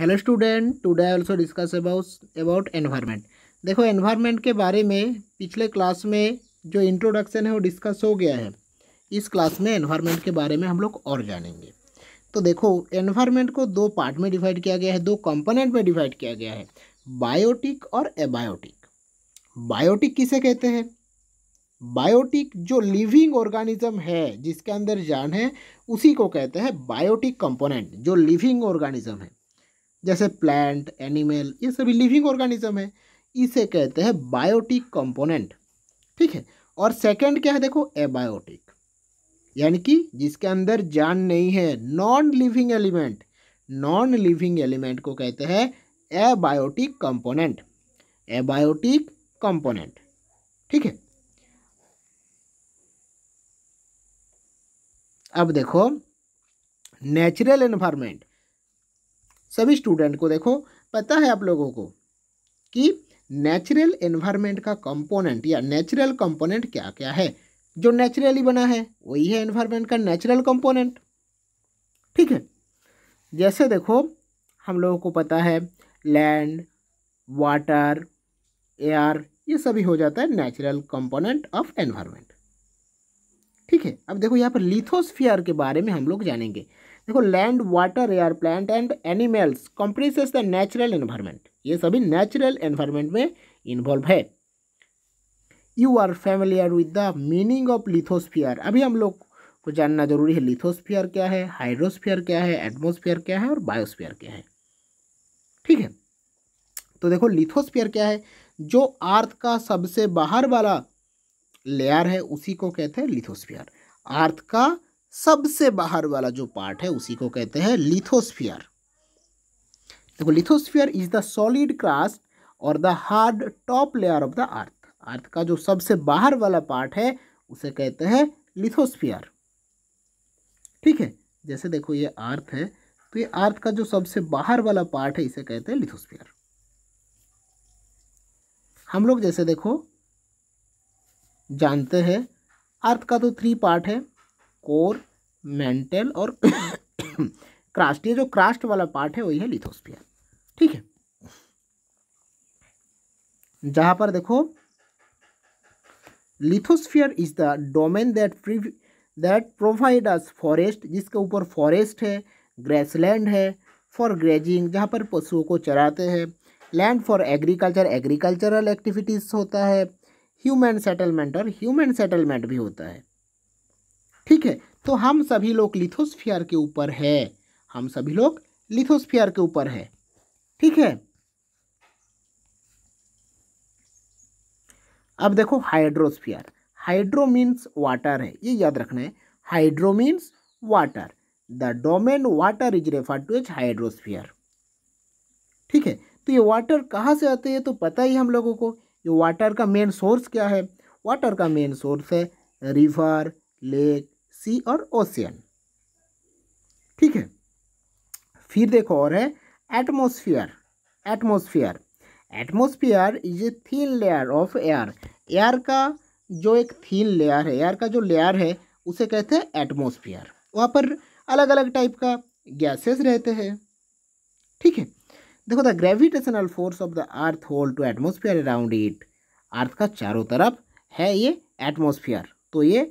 hello student today I also discuss about about environment देखो environment के बारे में पिछले क्लास में जो इंट्रोडक्शन है वो डिस्कस हो गया है इस क्लास में एनवायरनमेंट के बारे में हम लोग और जानेंगे तो देखो एनवायरनमेंट को दो पार्ट में डिवाइड किया गया है दो कंपोनेंट में डिवाइड किया गया है बायोटिक और एबायोटिक बायोटिक किसे कहते हैं बायोटिक जो लिविंग ऑर्गेनिज्म है जिसके अंदर जान है उसी को कहते हैं बायोटिक कंपोनेंट जो लिविंग ऑर्गेनिज्म है जैसे प्लांट एनिमल ये सभी लिविंग ऑर्गेनिज्म है इसे कहते हैं बायोटिक कंपोनेंट ठीक है और सेकंड क्या है देखो एबायोटिक यानी कि जिसके अंदर जान नहीं है non living element non living element को कहते हैं एबायोटिक कंपोनेंट एबायोटिक कंपोनेंट ठीक है अब देखो नेचुरल एनवायरनमेंट सभी स्टूडेंट को देखो पता है आप लोगों को कि नेचुरल एनवायरनमेंट का कंपोनेंट या नेचुरल कंपोनेंट क्या क्या है जो नेचुरली बना है वही है एनवायरनमेंट का नेचुरल कंपोनेंट ठीक है जैसे देखो हम लोगों को पता है लैंड वाटर एयर ये सभी हो जाता है नेचुरल कंपोनेंट ऑफ एनवायरनमेंट ठीक है अब देखो यहाँ पर लिथोस्फियर के बारे में हम लोग जानेंगे देखो land water air plant and animals comprises the natural environment ये सभी नेचुरल एनवायरनमेंट में इन्वॉल्व है you are familiar with the meaning of lithosphere अभी हम लोग को जानना जरूरी है लिथोस्फियर क्या है हाइड्रोस्फियर क्या है एटमोस्फियर क्या है और बायोस्फियर क्या है ठीक है तो देखो लिथोस्फियर क्या है जो आर्थ का सबसे बाहर वाला लेयर है उसी को कहते हैं लिथोस्फियर आर्थ का सबसे बाहर वाला जो पार्ट है उसी को कहते हैं लिथोस्फियर देखो lithosphere is the solid crust और the hard top layer of the earth earth का जो सबसे बाहर वाला पार्ट है उसे कहते हैं लिथोस्फियर ठीक है जैसे देखो ये अर्थ है तो ये अर्थ का जो सबसे बाहर वाला पार्ट है इसे कहते हैं लिथोस्फियर हम लोग जैसे देखो जानते हैं अर्थ का तो थ्री पार्ट है कोर मेंटल और क्रास्ट ये जो क्रास्ट वाला पार्ट है वही है लिथोस्फियर ठीक है जहाँ पर देखो lithosphere is the domain that that provide us forest जिसके ऊपर फॉरेस्ट है ग्रेसलैंड है फॉर ग्रेजिंग जहाँ पर पशुओं को चराते हैं land for agriculture agricultural activities होता है ह्यूमन सेटलमेंट और ह्यूमन सेटलमेंट भी होता है ठीक है तो हम सभी लोग लिथोस्फियर के ऊपर है हम सभी लोग लिथोस्फियर के ऊपर है ठीक है अब देखो हाइड्रोस्फियर हाइड्रो मीन्स वाटर है ये याद रखना है hydro means water the domain water is refer to H hydrosphere ठीक है तो ये वाटर कहाँ से आते हैं तो पता ही हम लोगों को ये वाटर का मेन सोर्स क्या है वाटर का मेन सोर्स है रिवर लेक सी और ओशियन ठीक है फिर देखो और है atmosphere atmosphere atmosphere is a thin layer of air air का जो एक थीन लेयर है एयर का जो लेयर है उसे कहते हैं एटमोसफियर वहाँ पर अलग अलग टाइप का गैसेस रहते हैं ठीक है देखो the gravitational force of the earth hold to atmosphere around it earth का चारों तरफ है ये एटमोसफियर तो ये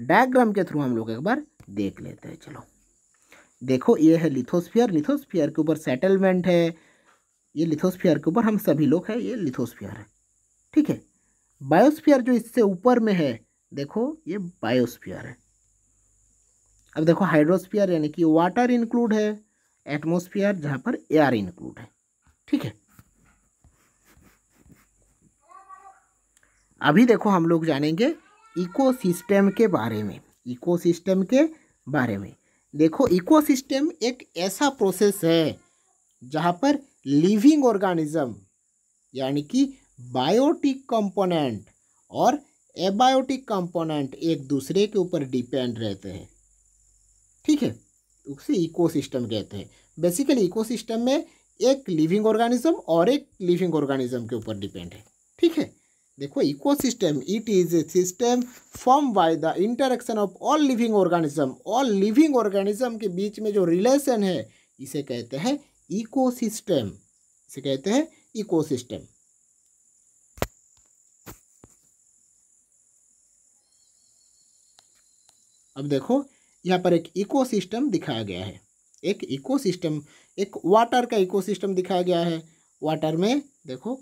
डायग्राम के थ्रू हम लोग एक बार देख लेते हैं चलो देखो ये है लिथोस्फियर लिथोस्फियर के ऊपर सेटलमेंट है ये लिथोस्फियर के ऊपर हम सभी लोग हैं ये लिथोस्फियर है ठीक है बायोस्फियर जो इससे ऊपर में है देखो ये बायोस्फियर है अब देखो हाइड्रोस्फियर यानी कि वाटर इंक्लूड है एटमोस्फियर जहाँ पर एयर इंक्लूड है ठीक है अभी देखो हम लोग जानेंगे इकोसिस्टम के बारे में इकोसिस्टम के बारे में देखो इकोसिस्टम एक ऐसा प्रोसेस है जहाँ पर लिविंग ऑर्गेनिज्म यानी कि बायोटिक कंपोनेंट और एबायोटिक कंपोनेंट एक दूसरे के ऊपर डिपेंड रहते हैं ठीक है उसे इकोसिस्टम कहते हैं बेसिकली इकोसिस्टम में एक लिविंग ऑर्गेनिज्म और एक लिविंग ऑर्गेनिज्म के ऊपर डिपेंड है ठीक है देखो ecosystem it is a system form by the interaction of all living organism all living organism के बीच में जो रिलेशन है इसे कहते हैं इकोसिस्टम इसे कहते हैं इकोसिस्टम अब देखो यहाँ पर एक इकोसिस्टम दिखाया गया है एक इकोसिस्टम एक वाटर का इकोसिस्टम दिखाया गया है वाटर में देखो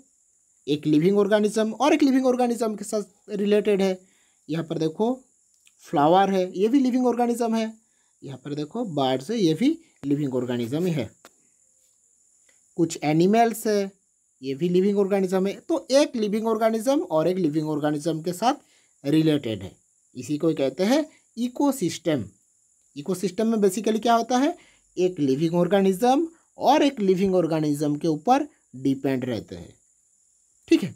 एक लिविंग ऑर्गेनिज्म और एक लिविंग ऑर्गेनिज्म के साथ रिलेटेड है यहाँ पर देखो फ्लावर है ये भी लिविंग ऑर्गेनिज्म है यहाँ पर देखो बर्ड्स है ये भी लिविंग ऑर्गेनिज्म है कुछ एनिमल्स है ये भी लिविंग ऑर्गेनिज्म है तो एक लिविंग ऑर्गेनिज्म और एक लिविंग ऑर्गेनिज्म के साथ रिलेटेड है इसी को कहते हैं इकोसिस्टम इकोसिस्टम में बेसिकली क्या होता है एक लिविंग ऑर्गेनिज्म और एक लिविंग ऑर्गेनिज्म के ऊपर डिपेंड रहते हैं ठीक है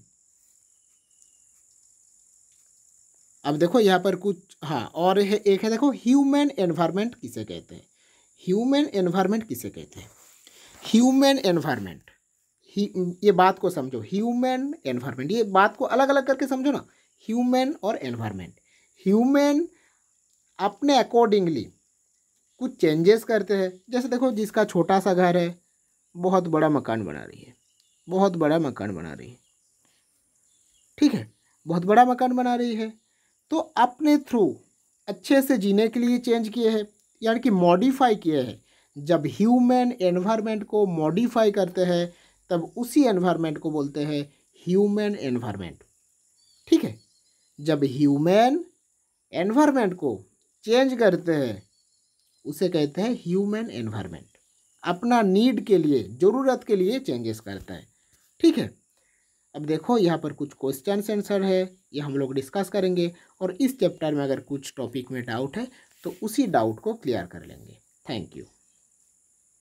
अब देखो यहाँ पर कुछ हाँ और है, एक है देखो ह्यूमन एनवायरनमेंट किसे कहते हैं ह्यूमन एनवायरनमेंट किसे कहते हैं ह्यूमन एनवायरनमेंट ये बात को समझो ह्यूमन एनवायरनमेंट ये बात को अलग अलग करके समझो ना ह्यूमन और एनवायरनमेंट ह्यूमन अपने अकॉर्डिंगली कुछ चेंजेस करते हैं जैसे देखो जिसका छोटा सा घर है बहुत बड़ा मकान बना रही है बहुत बड़ा मकान बना रही है ठीक है बहुत बड़ा मकान बना रही है तो अपने थ्रू अच्छे से जीने के लिए चेंज किए हैं यानी कि मॉडिफाई किए हैं जब ह्यूमन एनवायरनमेंट को मॉडिफाई करते हैं तब उसी एनवायरनमेंट को बोलते हैं ह्यूमन एनवायरनमेंट ठीक है जब ह्यूमन एनवायरनमेंट को चेंज करते हैं उसे कहते हैं ह्यूमन एनवायरनमेंट अपना नीड के लिए ज़रूरत के लिए चेंजेस करता है ठीक है अब देखो यहाँ पर कुछ क्वेश्चन आंसर है ये हम लोग डिस्कस करेंगे और इस चैप्टर में अगर कुछ टॉपिक में डाउट है तो उसी डाउट को क्लियर कर लेंगे थैंक यू